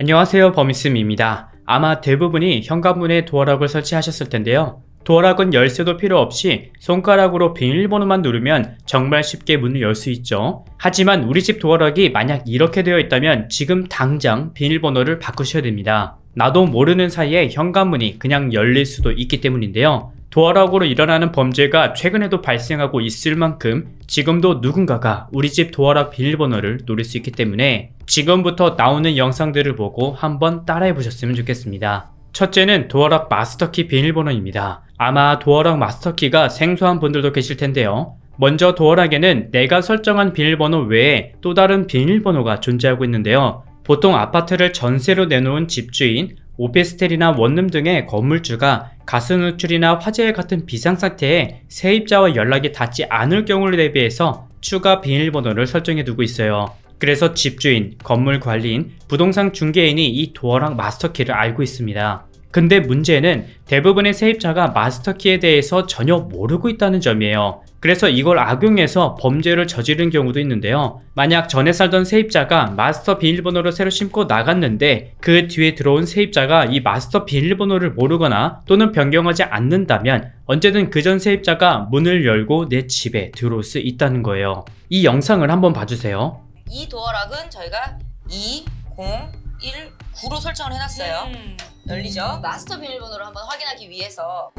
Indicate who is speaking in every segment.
Speaker 1: 안녕하세요 범이쌤입니다 아마 대부분이 현관문에 도어락을 설치하셨을 텐데요 도어락은 열쇠도 필요 없이 손가락으로 비밀번호만 누르면 정말 쉽게 문을 열 수 있죠 하지만 우리집 도어락이 만약 이렇게 되어 있다면 지금 당장 비밀번호를 바꾸셔야 됩니다 나도 모르는 사이에 현관문이 그냥 열릴 수도 있기 때문인데요 도어락으로 일어나는 범죄가 최근에도 발생하고 있을 만큼 지금도 누군가가 우리 집 도어락 비밀번호를 누릴수 있기 때문에 지금부터 나오는 영상들을 보고 한번 따라해 보셨으면 좋겠습니다. 첫째는 도어락 마스터키 비밀번호입니다. 아마 도어락 마스터키가 생소한 분들도 계실 텐데요. 먼저 도어락에는 내가 설정한 비밀번호 외에 또 다른 비밀번호가 존재하고 있는데요. 보통 아파트를 전세로 내놓은 집주인, 오피스텔이나 원룸 등의 건물주가 가스노출이나 화재 같은 비상사태에 세입자와 연락이 닿지 않을 경우를 대비해서 추가 비밀번호를 설정해 두고 있어요. 그래서 집주인, 건물 관리인, 부동산 중개인이 이 도어랑 마스터키를 알고 있습니다. 근데 문제는 대부분의 세입자가 마스터키에 대해서 전혀 모르고 있다는 점이에요. 그래서 이걸 악용해서 범죄를 저지른 경우도 있는데요. 만약 전에 살던 세입자가 마스터 비밀번호를 새로 심고 나갔는데 그 뒤에 들어온 세입자가 이 마스터 비밀번호를 모르거나 또는 변경하지 않는다면 언제든 그 전 세입자가 문을 열고 내 집에 들어올 수 있다는 거예요. 이 영상을 한번 봐주세요. 이 도어락은 저희가 2, 0, 1, 9로 설정을 해놨어요. 음. 열리죠? 마스터 비밀번호를 한번 확인하기 위해서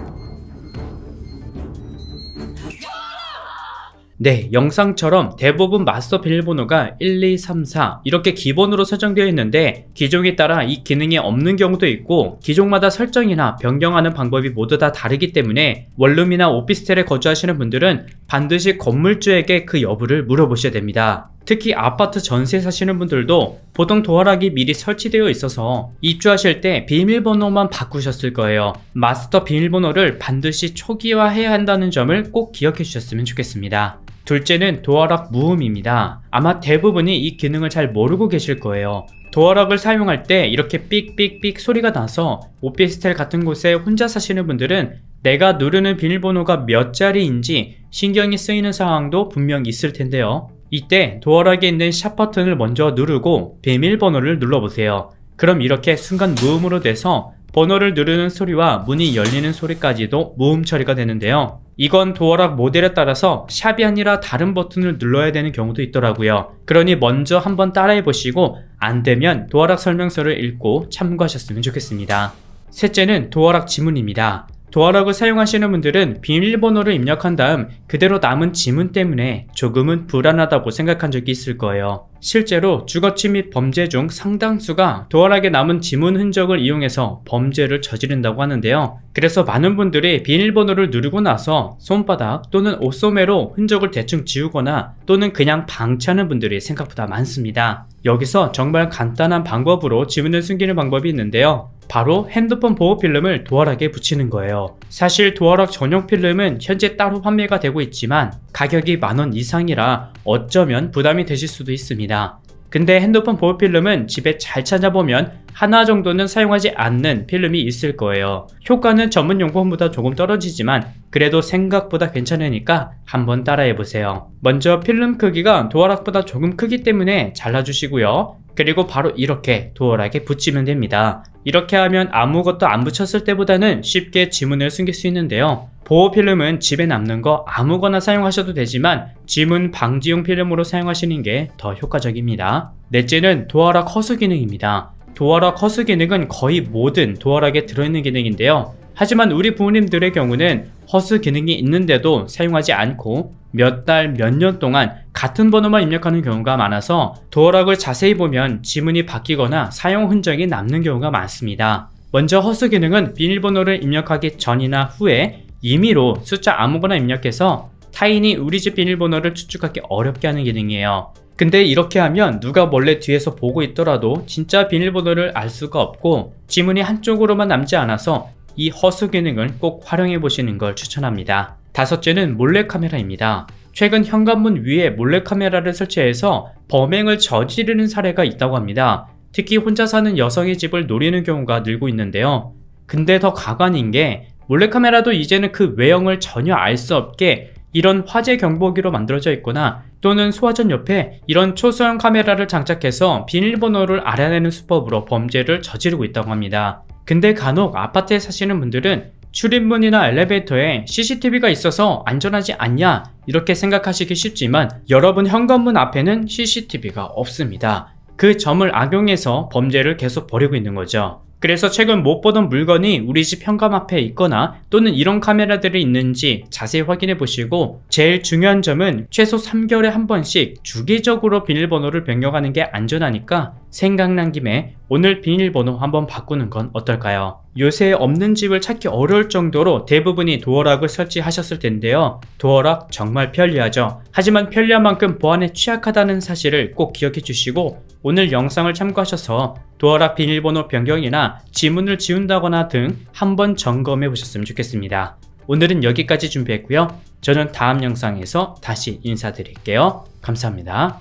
Speaker 1: 네, 영상처럼 대부분 마스터 비밀번호가 1, 2, 3, 4 이렇게 기본으로 설정되어 있는데 기종에 따라 이 기능이 없는 경우도 있고 기종마다 설정이나 변경하는 방법이 모두 다 다르기 때문에 원룸이나 오피스텔에 거주하시는 분들은 반드시 건물주에게 그 여부를 물어보셔야 됩니다. 특히 아파트 전세 사시는 분들도 보통 도어락이 미리 설치되어 있어서 입주하실 때 비밀번호만 바꾸셨을 거예요. 마스터 비밀번호를 반드시 초기화해야 한다는 점을 꼭 기억해 주셨으면 좋겠습니다. 둘째는 도어락 무음입니다. 아마 대부분이 이 기능을 잘 모르고 계실 거예요. 도어락을 사용할 때 이렇게 삑삑삑 소리가 나서 오피스텔 같은 곳에 혼자 사시는 분들은 내가 누르는 비밀번호가 몇 자리인지 신경이 쓰이는 상황도 분명 있을 텐데요. 이때 도어락에 있는 샵 버튼을 먼저 누르고 비밀번호를 눌러보세요. 그럼 이렇게 순간 무음으로 돼서 번호를 누르는 소리와 문이 열리는 소리까지도 무음 처리가 되는데요. 이건 도어락 모델에 따라서 샵이 아니라 다른 버튼을 눌러야 되는 경우도 있더라고요. 그러니 먼저 한번 따라해 보시고 안 되면 도어락 설명서를 읽고 참고하셨으면 좋겠습니다. 셋째는 도어락 지문입니다. 도어락을 사용하시는 분들은 비밀번호를 입력한 다음 그대로 남은 지문 때문에 조금은 불안하다고 생각한 적이 있을 거예요. 실제로 주거치 및 범죄 중 상당수가 도어락에 남은 지문 흔적을 이용해서 범죄를 저지른다고 하는데요. 그래서 많은 분들이 비밀번호를 누르고 나서 손바닥 또는 옷소매로 흔적을 대충 지우거나 또는 그냥 방치하는 분들이 생각보다 많습니다. 여기서 정말 간단한 방법으로 지문을 숨기는 방법이 있는데요. 바로 핸드폰 보호 필름을 도어락에 붙이는 거예요. 사실 도어락 전용 필름은 현재 따로 판매가 되고 있지만 가격이 만 원 이상이라 어쩌면 부담이 되실 수도 있습니다. 있니다 근데 핸드폰 보호 필름은 집에 잘 찾아보면 하나 정도는 사용하지 않는 필름이 있을 거예요. 효과는 전문 용품보다 조금 떨어지지만 그래도 생각보다 괜찮으니까 한번 따라해보세요. 먼저 필름 크기가 도어락보다 조금 크기 때문에 잘라주시고요. 그리고 바로 이렇게 도어락에 붙이면 됩니다. 이렇게 하면 아무것도 안 붙였을 때보다는 쉽게 지문을 숨길 수 있는데요. 보호 필름은 집에 남는 거 아무거나 사용하셔도 되지만 지문 방지용 필름으로 사용하시는 게 더 효과적입니다. 넷째는 도어락 허수 기능입니다. 도어락 허수 기능은 거의 모든 도어락에 들어있는 기능인데요. 하지만 우리 부모님들의 경우는 허수 기능이 있는데도 사용하지 않고 몇 달, 몇 년 동안 같은 번호만 입력하는 경우가 많아서 도어락을 자세히 보면 지문이 바뀌거나 사용 흔적이 남는 경우가 많습니다. 먼저 허수 기능은 비밀번호를 입력하기 전이나 후에 임의로 숫자 아무거나 입력해서 타인이 우리 집 비밀번호를 추측하기 어렵게 하는 기능이에요 근데 이렇게 하면 누가 몰래 뒤에서 보고 있더라도 진짜 비밀번호를 알 수가 없고 지문이 한쪽으로만 남지 않아서 이 허수 기능을 꼭 활용해 보시는 걸 추천합니다 다섯째는 몰래카메라입니다 최근 현관문 위에 몰래카메라를 설치해서 범행을 저지르는 사례가 있다고 합니다 특히 혼자 사는 여성의 집을 노리는 경우가 늘고 있는데요 근데 더 가관인 게 몰래카메라도 이제는 그 외형을 전혀 알 수 없게 이런 화재 경보기로 만들어져 있거나 또는 소화전 옆에 이런 초소형 카메라를 장착해서 비밀번호를 알아내는 수법으로 범죄를 저지르고 있다고 합니다. 근데 간혹 아파트에 사시는 분들은 출입문이나 엘리베이터에 CCTV가 있어서 안전하지 않냐 이렇게 생각하시기 쉽지만 여러분 현관문 앞에는 CCTV가 없습니다. 그 점을 악용해서 범죄를 계속 벌이고 있는 거죠. 그래서 최근 못 보던 물건이 우리 집 현관 앞에 있거나 또는 이런 카메라들이 있는지 자세히 확인해 보시고 제일 중요한 점은 최소 3개월에 한 번씩 주기적으로 비밀번호를 변경하는 게 안전하니까 생각난 김에 오늘 비밀번호 한번 바꾸는 건 어떨까요? 요새 없는 집을 찾기 어려울 정도로 대부분이 도어락을 설치하셨을 텐데요. 도어락 정말 편리하죠. 하지만 편리한 만큼 보안에 취약하다는 사실을 꼭 기억해 주시고 오늘 영상을 참고하셔서 도어라 비밀번호 변경이나 지문을 지운다거나 등 한번 점검해 보셨으면 좋겠습니다. 오늘은 여기까지 준비했고요. 저는 다음 영상에서 다시 인사드릴게요. 감사합니다.